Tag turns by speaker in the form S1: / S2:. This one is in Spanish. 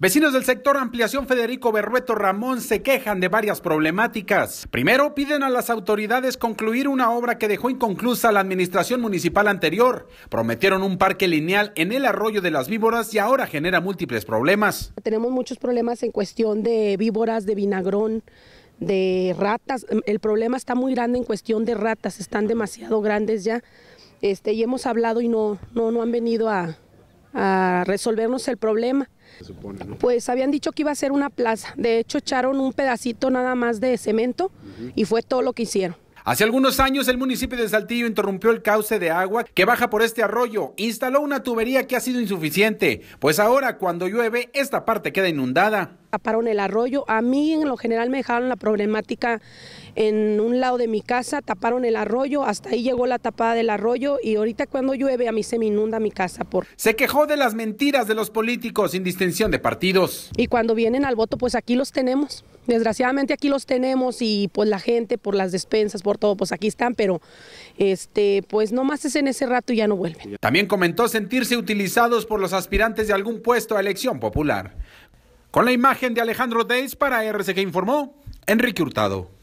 S1: Vecinos del sector Ampliación Federico Berrueto Ramón se quejan de varias problemáticas. Primero, piden a las autoridades concluir una obra que dejó inconclusa la administración municipal anterior. Prometieron un parque lineal en el arroyo de las víboras y ahora genera múltiples problemas.
S2: Tenemos muchos problemas en cuestión de víboras, de vinagrón, de ratas. El problema está muy grande en cuestión de ratas, están demasiado grandes ya. Este, y hemos hablado y no, no, no han venido a, a resolvernos el problema. Pues habían dicho que iba a ser una plaza, de hecho echaron un pedacito nada más de cemento y fue todo lo que hicieron.
S1: Hace algunos años el municipio de Saltillo interrumpió el cauce de agua que baja por este arroyo, instaló una tubería que ha sido insuficiente, pues ahora cuando llueve esta parte queda inundada
S2: taparon el arroyo. A mí en lo general me dejaron la problemática en un lado de mi casa, taparon el arroyo, hasta ahí llegó la tapada del arroyo y ahorita cuando llueve a mí se me inunda mi casa por.
S1: Se quejó de las mentiras de los políticos sin distinción de partidos.
S2: Y cuando vienen al voto, pues aquí los tenemos. Desgraciadamente aquí los tenemos y pues la gente por las despensas, por todo, pues aquí están, pero este pues nomás es en ese rato y ya no vuelven.
S1: También comentó sentirse utilizados por los aspirantes de algún puesto a elección popular. Con la imagen de Alejandro Deis para que informó Enrique Hurtado.